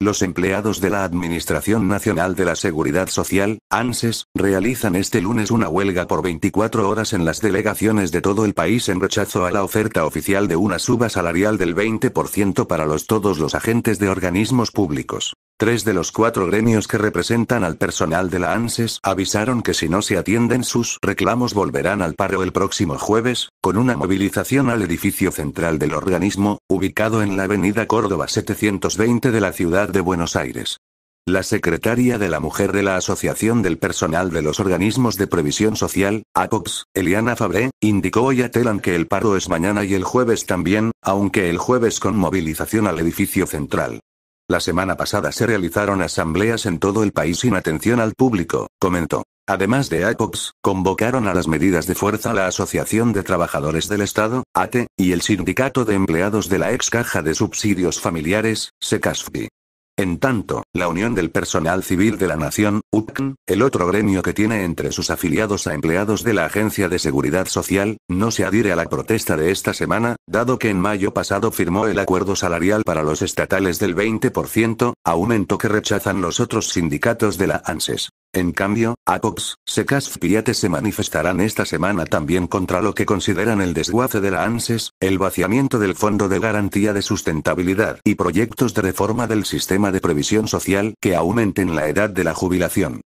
Los empleados de la Administración Nacional de la Seguridad Social, ANSES, realizan este lunes una huelga por 24 horas en las delegaciones de todo el país en rechazo a la oferta oficial de una suba salarial del 20% para los todos los agentes de organismos públicos. Tres de los cuatro gremios que representan al personal de la ANSES avisaron que si no se atienden sus reclamos volverán al paro el próximo jueves, con una movilización al edificio central del organismo, ubicado en la avenida Córdoba 720 de la ciudad de Buenos Aires. La secretaria de la Mujer de la Asociación del Personal de los Organismos de Previsión Social, ACOPS, Eliana Fabré, indicó hoy a Telan que el paro es mañana y el jueves también, aunque el jueves con movilización al edificio central. La semana pasada se realizaron asambleas en todo el país sin atención al público, comentó. Además de ACOPS, convocaron a las medidas de fuerza la Asociación de Trabajadores del Estado, ATE, y el Sindicato de Empleados de la Ex Caja de Subsidios Familiares, SECASFI. En tanto, la Unión del Personal Civil de la Nación, UPCN, el otro gremio que tiene entre sus afiliados a empleados de la Agencia de Seguridad Social, no se adhiere a la protesta de esta semana, dado que en mayo pasado firmó el acuerdo salarial para los estatales del 20%, aumento que rechazan los otros sindicatos de la ANSES. En cambio, APOX, SECAS Piate se manifestarán esta semana también contra lo que consideran el desguace de la ANSES, el vaciamiento del Fondo de Garantía de Sustentabilidad y proyectos de reforma del sistema de previsión social que aumenten la edad de la jubilación.